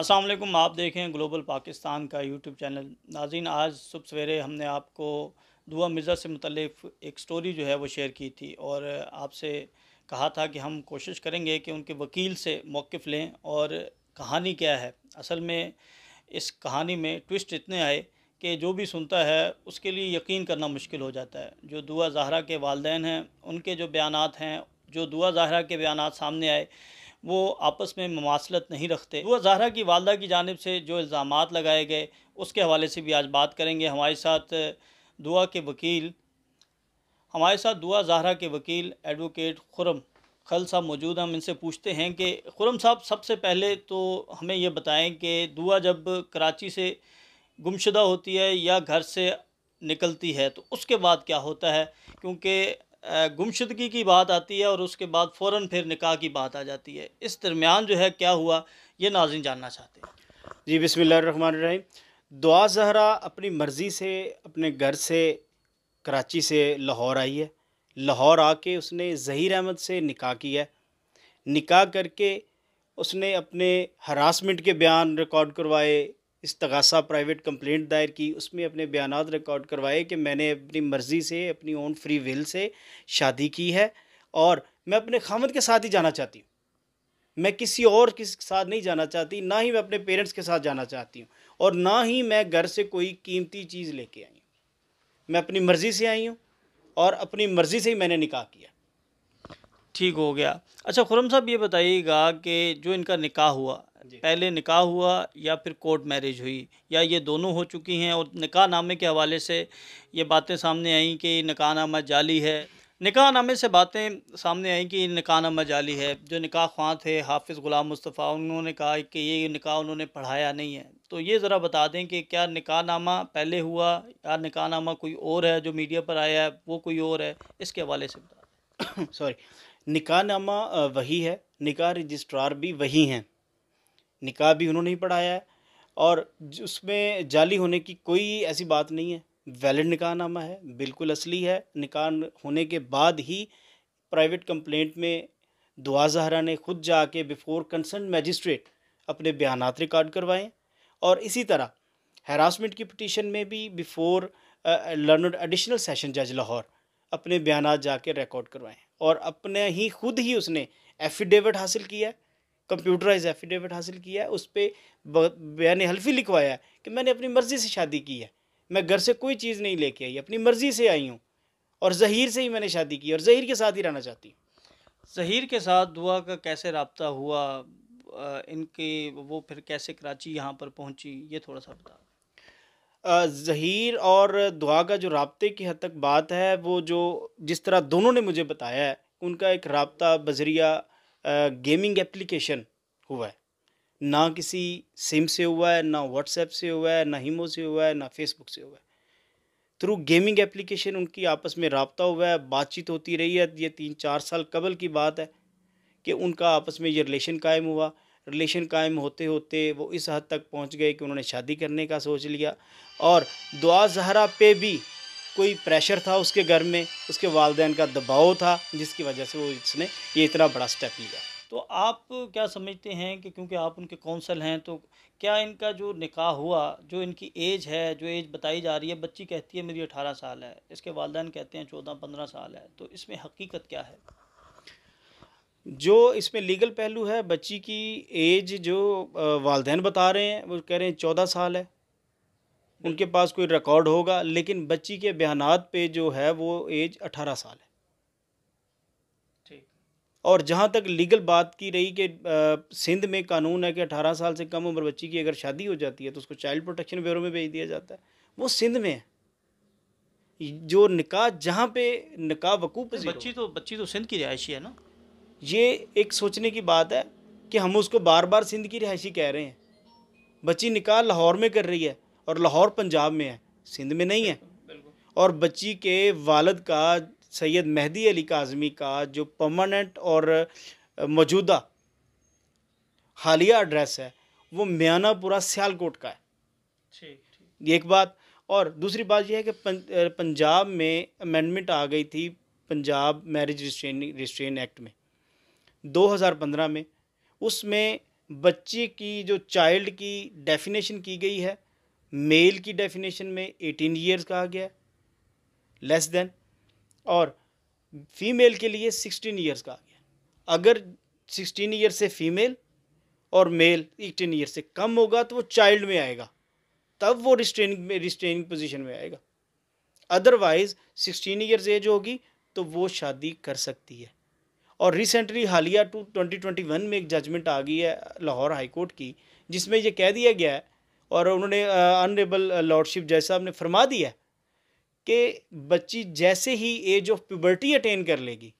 असलम आप देखें ग्लोबल पाकिस्तान का यूट्यूब चैनल नाजीन आज सुबह सवेरे हमने आपको दुआ मिर्ज़ा से मतलब एक स्टोरी जो है वो शेयर की थी और आपसे कहा था कि हम कोशिश करेंगे कि उनके वकील से मौक़ लें और कहानी क्या है असल में इस कहानी में ट्विस्ट इतने आए कि जो भी सुनता है उसके लिए यकीन करना मुश्किल हो जाता है जो दुआ जहरा के वालदे हैं उनके जो बयान हैं जो दुआ जहरा के बयान सामने आए वो आपस में ममासलत नहीं रखते वो जहरा की वालदा की जानब से जो इल्ज़ाम लगाए गए उसके हवाले से भी आज बात करेंगे हमारे साथ दुआ के वकील हमारे साथ दुआ जहरा के वकील एडवोकेट खुरम खल साहब मौजूद हम इनसे पूछते हैं कि खुरम साहब सबसे पहले तो हमें यह बताएं कि दुआ जब कराची से गुमशुदा होती है या घर से निकलती है तो उसके बाद क्या होता है क्योंकि गुमशुदगी की बात आती है और उसके बाद फ़ौर फिर निकाह की बात आ जाती है इस दरमियान जो है क्या हुआ ये नाजिन जानना चाहते हैं जी बिसमीम दुआ जहरा अपनी मर्ज़ी से अपने घर से कराची से लाहौर आई है लाहौर आके उसने ज़हीर अहमद से निका किया निका करके उसने अपने हरासमेंट के बयान रिकॉर्ड करवाए इसतगासा प्राइवेट कंप्लेंट दायर की उसमें अपने बयान रिकॉर्ड करवाए कि मैंने अपनी मर्ज़ी से अपनी ओन फ्री विल से शादी की है और मैं अपने खामद के साथ ही जाना चाहती हूँ मैं किसी और के साथ नहीं जाना चाहती ना ही मैं अपने पेरेंट्स के साथ जाना चाहती हूँ और ना ही मैं घर से कोई कीमती चीज़ लेके आई हूँ मैं अपनी मर्ज़ी से आई हूँ और अपनी मर्ज़ी से ही मैंने निकाह किया ठीक हो गया अच्छा खुरम साहब ये बताइएगा कि जो इनका निकाह हुआ पहले निकाह हुआ या फिर कोर्ट मैरिज हुई या ये दोनों हो चुकी हैं और निकाह नामे के हवाले से ये बातें सामने आई कि निकाह नामा जाली है निकाह नामे से बातें सामने आई कि निकाह नामा जाली है जो निकाह ख्वां थे हाफिज़ ग़ुलाम मुस्तफ़ा उन्होंने कहा कि ये निकाह उन्होंने पढ़ाया नहीं है तो ये ज़रा बता दें कि क्या निकाह नामा पहले हुआ या निकाह नामा कोई और है जो मीडिया पर आया है वो कोई और है इसके हवाले से बता सॉरी निकाह नामा वही है निकाह रजिस्ट्रार भी वही हैं निकाह भी उन्होंने ही पढ़ाया है और उसमें जाली होने की कोई ऐसी बात नहीं है वैलिड नामा है बिल्कुल असली है निकाह होने के बाद ही प्राइवेट कंप्लेंट में दुआ जहरा ने खुद जाके बिफोर कंसर्न मैजिस्ट्रेट अपने बयान रिकॉर्ड करवाएँ और इसी तरह हरासमेंट की पटिशन में भी बिफोर लर्नड एडिशनल सेशन जज लाहौर अपने बयान जाके रिकॉर्ड करवाएं और अपने ही खुद ही उसने एफिडेविट हासिल किया है कंप्यूटराइज एफिडेविट हासिल किया है उस पर बयान हल्फी लिखवाया है कि मैंने अपनी मर्ज़ी से शादी की है मैं घर से कोई चीज़ नहीं लेके आई अपनी मर्ज़ी से आई हूँ और जहीर से ही मैंने शादी की और जहीर के साथ ही रहना चाहती हूँ जहीर के साथ दुआ का कैसे रबता हुआ इनके वो फिर कैसे कराची यहाँ पर पहुँची ये थोड़ा सा बता जहीर और दुआ का जो रबते की हद तक बात है वो जो जिस तरह दोनों ने मुझे बताया है उनका एक रबता बजरिया गेमिंग एप्लीकेशन हुआ है ना किसी सिम से हुआ है ना व्हाट्सएप से हुआ है ना हीमो से हुआ है ना फेसबुक से हुआ है थ्रू गेमिंग एप्लीकेशन उनकी आपस में रबता हुआ है बातचीत होती रही है ये तीन चार साल कबल की बात है कि उनका आपस में ये रिलेशन कायम हुआ रिलेशन कायम होते होते वो इस हद तक पहुंच गए कि उन्होंने शादी करने का सोच लिया और दुआ जहरा पे भी कोई प्रेशर था उसके घर में उसके वालदेन का दबाव था जिसकी वजह से वो इसने ये इतना बड़ा स्टेप लिया तो आप क्या समझते हैं कि क्योंकि आप उनके कौंसल हैं तो क्या इनका जो निकाह हुआ जो इनकी एज है जो एज बताई जा रही है बच्ची कहती है मेरी अठारह साल है इसके वालदेन कहते हैं चौदह पंद्रह साल है तो इसमें हकीकत क्या है जो इसमें लीगल पहलू है बच्ची की एज जो वालदेन बता रहे हैं वो कह रहे हैं चौदह साल है उनके पास कोई रिकॉर्ड होगा लेकिन बच्ची के बयान पे जो है वो एज अठारह साल है और जहाँ तक लीगल बात की रही कि सिंध में कानून है कि अठारह साल से कम उम्र बच्ची की अगर शादी हो जाती है तो उसको चाइल्ड प्रोटेक्शन ब्यूरो में भेज दिया जाता है वो सिंध में है जो निकाह जहाँ पे निकाह वकूफ बच्ची तो बच्ची तो सिंध की रिहायशी है ना ये एक सोचने की बात है कि हम उसको बार बार सिंध की रिहायशी कह रहे हैं बच्ची निकाह लाहौर में कर रही है और लाहौर पंजाब में है सिंध में नहीं है और बच्ची के वालद का सैयद मेहदी अली काजमी का जो परमानेंट और मौजूदा हालिया एड्रेस है वो म्यानापुरा सियालकोट का है ठीक एक बात और दूसरी बात यह है कि पंजाब में अमेंडमेंट आ गई थी Punjab marriage restraint restraint act में 2015 में उसमें बच्ची की जो चाइल्ड की डेफिनेशन की गई है मेल की डेफिनेशन में एटीन ईयर्स कहा गया लेस देन और फीमेल के लिए सिक्सटीन ईयर्स कहा गया अगर सिक्सटीन ईयर से फीमेल और मेल एटीन ईयर से कम होगा तो वो चाइल्ड में आएगा तब वो रिस्ट्रेनिंग में रिस्ट्रेनिंग पोजीशन में आएगा अदरवाइज सिक्सटीन ईयर्स एज होगी तो वो शादी कर सकती है और रिसेंटली हालिया टू ट्वेंटी ट्वेंटी वन में एक जजमेंट आ गई है लाहौर हाईकोर्ट की जिसमें यह कह दिया गया है और उन्होंने अनरेबल लॉर्डशिप जैसा आपने फरमा दिया कि बच्ची जैसे ही एज ऑफ प्यूबर्टी अटेन कर लेगी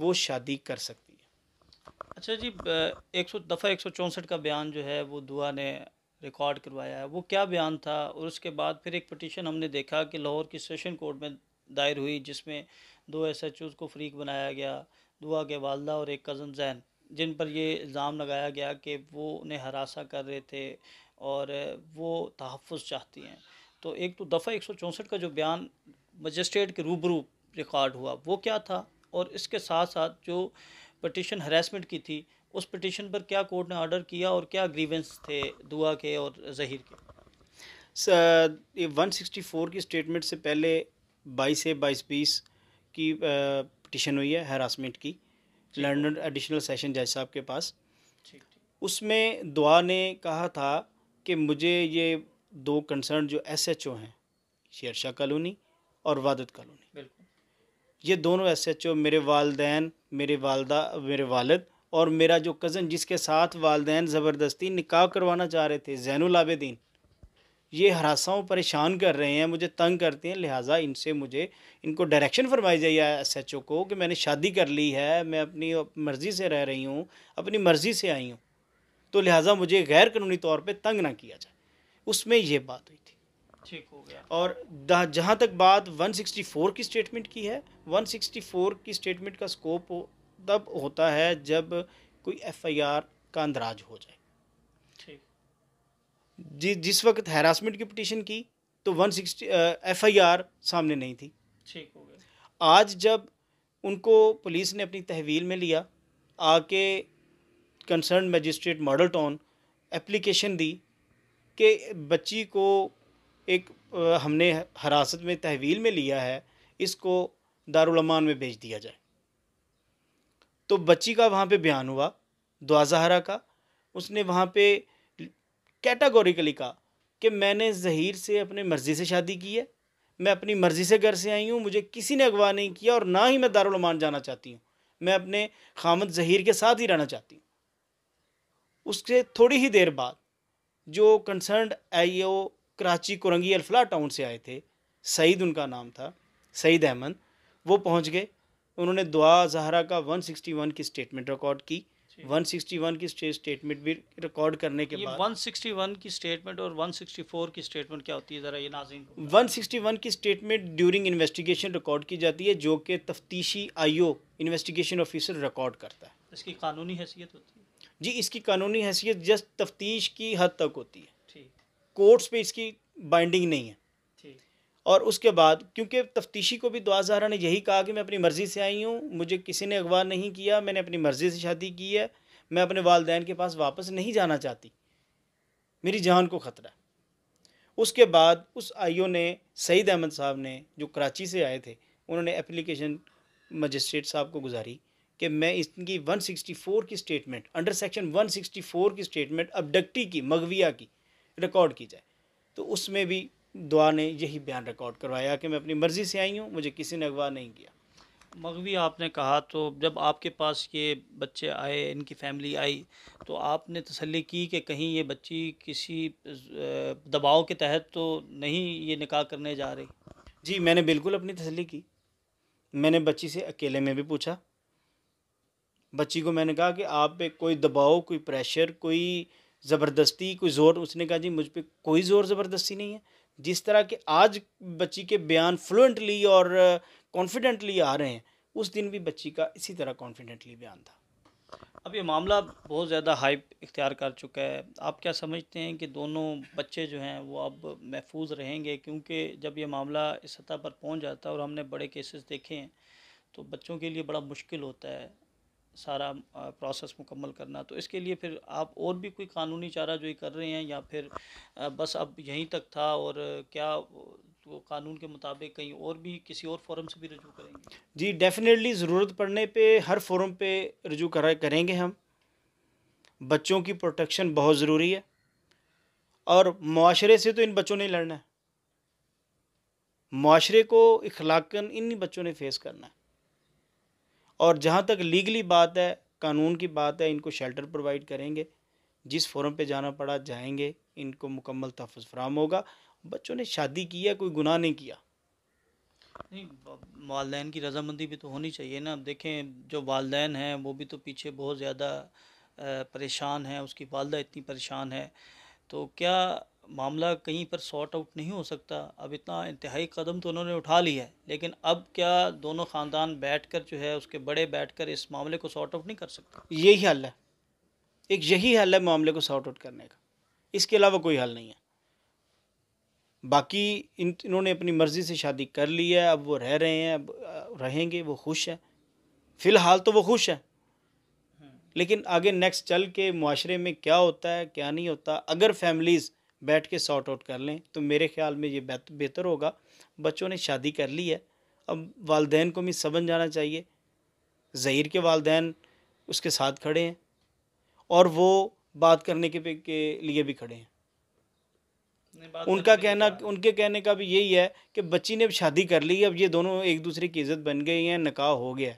वो शादी कर सकती है अच्छा जी एक सौ दफ़ा एक सौ चौंसठ का बयान जो है वो दुआ ने रिकॉर्ड करवाया है वो क्या बयान था और उसके बाद फिर एक पटिशन हमने देखा कि लाहौर की सेशन कोर्ट में दायर हुई जिसमें दो एस एच ओज को फ्रीक बनाया गया दुआ के वालदा और एक कज़न जैन जिन पर ये इल्ज़ाम लगाया गया कि वो उन्हें हरासा कर रहे थे और वो तहफ़ चाहती हैं तो एक तो दफ़ा एक का जो बयान मजिस्ट्रेट के रूबरू रिकॉर्ड हुआ वो क्या था और इसके साथ साथ जो पटिशन हरासमेंट की थी उस पटिशन पर क्या कोर्ट ने ऑर्डर किया और क्या ग्रीवेंस थे दुआ के और जहीर के सर ये फोर की स्टेटमेंट से पहले बाईस ए बाईस बीस की पटिशन हुई है हरासमेंट की लंडन एडिशनल सेशन जज साहब के पास उसमें दुआ ने कहा था कि मुझे ये दो कंसर्न जो एस एच ओ हैं शेरशाह कॉलोनी और वादत कॉलोनी ये दोनों एस एच ओ मेरे वालदेन मेरे वालदा मेरे वालद और मेरा जो कज़न जिसके साथ वालदेन ज़बरदस्ती निकाह करवाना चाह रहे थे जैनलाबद्दीन ये हरासाओं परेशान कर रहे हैं मुझे तंग करते हैं लिहाजा इनसे मुझे इनको डायरेक्शन फरमाई जाइए एस एच ओ को कि मैंने शादी कर ली है मैं अपनी मर्ज़ी से रह रही हूँ अपनी मर्ज़ी से आई हूँ तो लिहाजा मुझे गैर कानूनी तौर पर तंग ना किया जाए उसमें यह बात हुई थी ठीक हो गया और जहाँ तक बात 164 की स्टेटमेंट की है 164 की स्टेटमेंट का स्कोप हो, तब होता है जब कोई एफआईआर का अंदराज हो जाए जी जिस वक्त हैरासमेंट की पिटीशन की तो 160 एफआईआर सामने नहीं थी ठीक हो गया आज जब उनको पुलिस ने अपनी तहवील में लिया आके concern magistrate Model Town application दी कि बच्ची को एक हमने हरासत में तहवील में लिया है इसको दारुलमान में भेज दिया जाए तो बच्ची का वहाँ पे बयान हुआ दुआजहरा का उसने वहाँ पे कैटागोरिकली कहा कि मैंने जहीर से अपने मर्ज़ी से शादी की है मैं अपनी मर्ज़ी से घर से आई हूँ मुझे किसी ने अगवा नहीं किया और ना ही मैं दारुलमान जाना चाहती हूँ मैं अपने खामद जहीर के साथ ही रहना चाहती हूँ उसके थोड़ी ही देर बाद जो concerned I O Karachi Korangi Alfalah Town से आए थे सईद उनका नाम था सईद अहमद वो पहुंच गए उन्होंने दुआ जहरा का 161 की स्टेटमेंट रिकॉर्ड की 161 की स्टेटमेंट भी रिकॉर्ड करने के बाद 161 की स्टेटमेंट और 164 की स्टेटमेंट क्या होती है ज़रा ये नाजिन 161 की स्टेटमेंट ड्यूरिंग इन्वेस्टिगेशन रिकॉर्ड की जाती है जो कि तफ्तीशी आईओ इन्वेस्टिगेशन ऑफिसर रिकॉर्ड करता है इसकी कानूनी हैसियत होती है जी इसकी कानूनी हैसियत जस्ट तफ्तीश की हद तक होती है कोर्ट्स पे इसकी बाइंडिंग नहीं है और उसके बाद क्योंकि तफ्तीशी को भी दुआ जहरा ने यही कहा कि मैं अपनी मर्ज़ी से आई हूँ मुझे किसी ने अगवा नहीं किया मैंने अपनी मर्ज़ी से शादी की है मैं अपने वालदेन के पास वापस नहीं जाना चाहती मेरी जान को ख़तरा उसके बाद उस आईओ ने सईद अहमद साहब ने जो कराची से आए थे उन्होंने एप्लीकेशन मजिस्ट्रेट साहब को गुजारी कि मैं इसकी 164 की स्टेटमेंट अंडर सेक्शन 164 की स्टेटमेंट अबडक्टी की मगविया की रिकॉर्ड की जाए तो उसमें भी दुआ ने यही बयान रिकॉर्ड करवाया कि मैं अपनी मर्ज़ी से आई हूँ मुझे किसी ने अगवा नहीं किया मगवी आपने कहा तो जब आपके पास ये बच्चे आए इनकी फैमिली आई तो आपने तसल्ली की कि कहीं ये बच्ची किसी दबाव के तहत तो नहीं ये निकाह करने जा रही जी मैंने बिल्कुल अपनी तसल्ली की मैंने बच्ची से अकेले में भी पूछा बच्ची को मैंने कहा कि आप पे कोई दबाव कोई प्रेशर कोई ज़बरदस्ती कोई ज़ोर उसने कहा जी मुझ पर कोई ज़ोर ज़बरदस्ती नहीं है जिस तरह के आज बच्ची के बयान फ्लुएंटली और कॉन्फिडेंटली आ रहे हैं उस दिन भी बच्ची का इसी तरह कॉन्फिडेंटली बयान था अब ये मामला बहुत ज़्यादा हाइप इख्तियार कर चुका है आप क्या समझते हैं कि दोनों बच्चे जो हैं वो अब महफूज रहेंगे क्योंकि जब ये मामला इस सतह पर पहुंच जाता है और हमने बड़े केसेस देखे हैं तो बच्चों के लिए बड़ा मुश्किल होता है सारा प्रोसेस मुकम्मल करना तो इसके लिए फिर आप और भी कोई कानूनी चारा जो कर रहे हैं या फिर बस अब यहीं तक था और क्या तो कानून के मुताबिक कहीं और भी किसी और फोरम से भी रजू करेंगे जी डेफिनेटली ज़रूरत पड़ने पे हर फोरम पे रजू करेंगे हम बच्चों की प्रोटेक्शन बहुत ज़रूरी है और माशरे से तो इन बच्चों ने लड़ना है माशरे को इखलाकन इन बच्चों ने फेस करना है और जहाँ तक लीगली बात है कानून की बात है इनको शेल्टर प्रोवाइड करेंगे जिस फोरम पे जाना पड़ा जाएंगे इनको मुकम्मल तहफ़ फ्राहम होगा बच्चों ने शादी की है कोई गुनाह नहीं किया नहीं वालदे की रजामंदी भी तो होनी चाहिए ना अब देखें जो वालदे हैं वो भी तो पीछे बहुत ज़्यादा परेशान हैं उसकी वालदा इतनी परेशान है तो क्या मामला कहीं पर सॉर्ट आउट नहीं हो सकता अब इतना इंतहाई कदम तो उन्होंने उठा लिया है लेकिन अब क्या दोनों ख़ानदान बैठ कर जो है उसके बड़े बैठ कर इस मामले को सॉर्ट आउट नहीं कर सकते यही हल है एक यही हल है मामले को सॉर्ट आउट करने का इसके अलावा कोई हल नहीं है बाकी इन इन्होंने अपनी मर्ज़ी से शादी कर ली है अब वो रह रहे हैं अब रहेंगे वो खुश है फ़िलहाल तो वो खुश हैं हम्म। लेकिन आगे नेक्स्ट चल के माशरे में क्या होता है क्या नहीं होता अगर फैमिलीज़ बैठ के सॉर्ट आउट कर लें तो मेरे ख्याल में ये बेहतर होगा बच्चों ने शादी कर ली है अब वालदेन को भी समझ जाना चाहिए ज़हीर के वालदेन उसके साथ खड़े हैं और वो बात करने के, के लिए भी खड़े हैं उनका कहना उनके कहने का भी यही है कि बच्ची ने अब शादी कर ली अब ये दोनों एक दूसरे की इज्जत बन गई हैं नकाह हो गया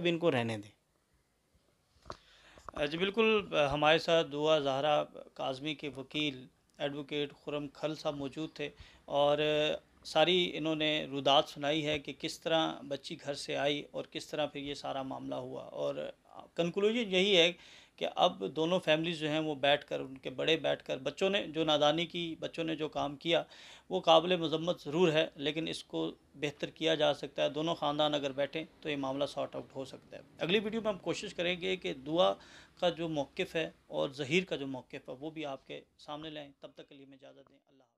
अब इनको रहने दें जी बिल्कुल हमारे साथ दुआ जहरा काजमी के वकील एडवोकेट खुरम खल साहब मौजूद थे और सारी इन्होंने रुदात सुनाई है कि किस तरह बच्ची घर से आई और किस तरह फिर ये सारा मामला हुआ और कंक्लूजन यही है कि अब दोनों फैमिलीज जो हैं वो बैठ कर उनके बड़े बैठ कर बच्चों ने जो नादानी की बच्चों ने जो काम किया वो काबिल मजम्मत ज़रूर है लेकिन इसको बेहतर किया जा सकता है दोनों ख़ानदान अगर बैठें तो ये मामला सॉर्ट आउट हो सकता है अगली वीडियो में हम कोशिश करेंगे कि दुआ का जो मौक़ है और जहीर का जो मौक़ है वो भी आपके सामने लाएँ तब तक के लिए इजाज़त दें अल्लाह